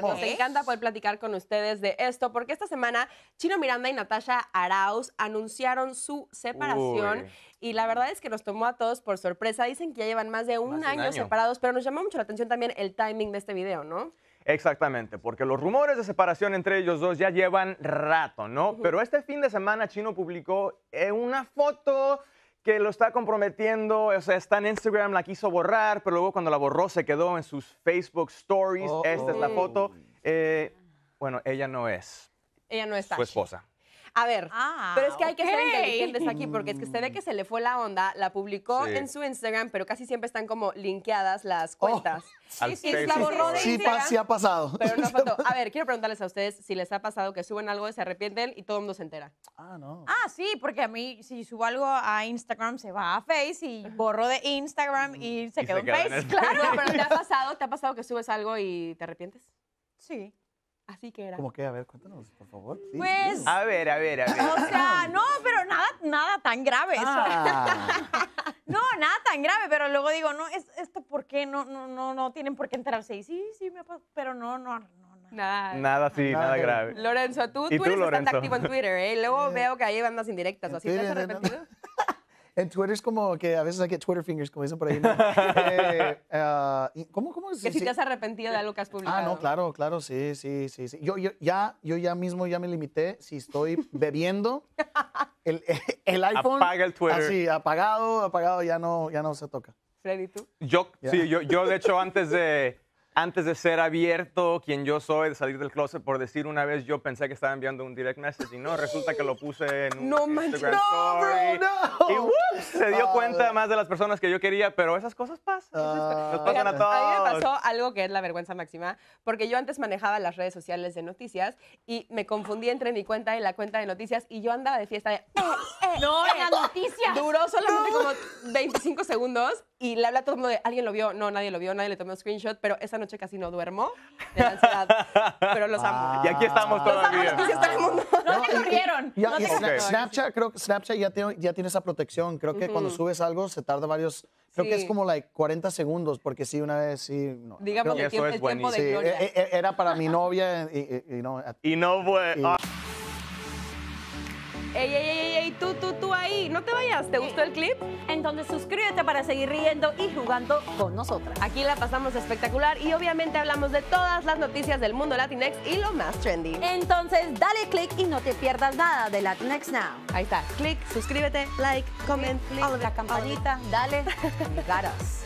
nos encanta poder platicar con ustedes de esto, porque esta semana Chino Miranda y Natasha Arauz anunciaron su separación y la verdad es que nos tomó a todos por sorpresa. Dicen que ya llevan más de un, año, separados, pero nos llamó mucho la atención también el timing de este video, ¿no? Exactamente, porque los rumores de separación entre ellos dos ya llevan rato, ¿no? Pero este fin de semana Chino publicó eh, una foto que lo está comprometiendo, o sea, está en Instagram, la quiso borrar, pero luego cuando la borró se quedó en sus Facebook Stories. Esta es la oh. foto. Eh, bueno, ella no es. Ella no es Su esposa. A ver, ah, pero es que hay que ser inteligentes aquí porque es que usted ve que se le fue la onda, la publicó en su Instagram, pero casi siempre están como linkeadas las oh, cuentas. sí, sí, sí, sí ha pasado. Pero A ver, quiero preguntarles a ustedes si les ha pasado que suben algo, se arrepienten y todo el mundo se entera. Ah, no. Ah, sí, porque a mí si subo algo a Instagram se va a Face y borro de Instagram y se quedó en Face. Claro, pero ¿te ha pasado, te ha pasado que subes algo y te arrepientes? Sí. Así que era. ¿Cómo que? A ver, cuéntanos, por favor. pues. A ver, a ver, a ver. O sea, no, pero nada, nada tan grave. eso. Ah. no, nada tan grave, pero luego digo, no, es, esto por qué no, no, no, no tienen por qué enterarse. Y sí, sí, me pasa, pero no, no, no. Nada. Nada, sí, nada, grave. Lorenzo, tú, tú, tú eres activo en Twitter, ¿eh? Luego veo que hay bandas indirectas, ¿así te has en Twitter es como que a veces hay que Twitter fingers, como dicen por ahí. Eh, ah, ¿Cómo, cómo Que si te has arrepentido de algo que has publicado. Ah, no, claro, claro, sí, sí, sí. sí. Yo, yo, ya, yo ya mismo ya me limité. Si estoy bebiendo, el, el iPhone. Apaga el Twitter. Así, ah, apagado, apagado, ya no, ya no se toca. Freddy, ¿tú? Yo, sí, yo, yo de hecho antes de antes de ser abierto, quien yo soy, de salir del closet, por decir una vez, yo pensé que estaba enviando un direct message y no, resulta que lo puse en un no Instagram no, Bro, no. Se dio ah, cuenta más de las personas que yo quería, pero esas cosas pasan. Nos ah. pasan a todos. mí me pasó algo que es la vergüenza máxima, porque yo antes manejaba las redes sociales de noticias y me confundí entre mi cuenta y la cuenta de noticias y yo andaba de fiesta de... Eh, eh, no, eh". era Duró solamente como 25 segundos y le habla a todo el mundo de alguien lo vio, no, nadie lo vio, nadie le tomó screenshot, pero esa noche casi no duermo de ansiedad. Pero los amo. Y aquí estamos todavía. Los amo, noticias todo el mundo. No, te corrieron. Snapchat, creo que Snapchat ya tiene, ya tiene esa protección, Creo que cuando subes algo se tarda varios... Creo que es como like 40 segundos, porque sí, una vez sí. No, es e, e, era para mi novia y, no. Y no fue. Ah. ey, ey, ey, tú, tú, tú. No te vayas. ¿Te gustó el clip? Entonces suscríbete para seguir riendo y jugando con nosotras. Aquí la pasamos espectacular y obviamente hablamos de todas las noticias del mundo Latinx y lo más trendy. Entonces dale click y no te pierdas nada de Latinx Now. Ahí está. Click, suscríbete, like, comment, click, la campanita, dale, garas.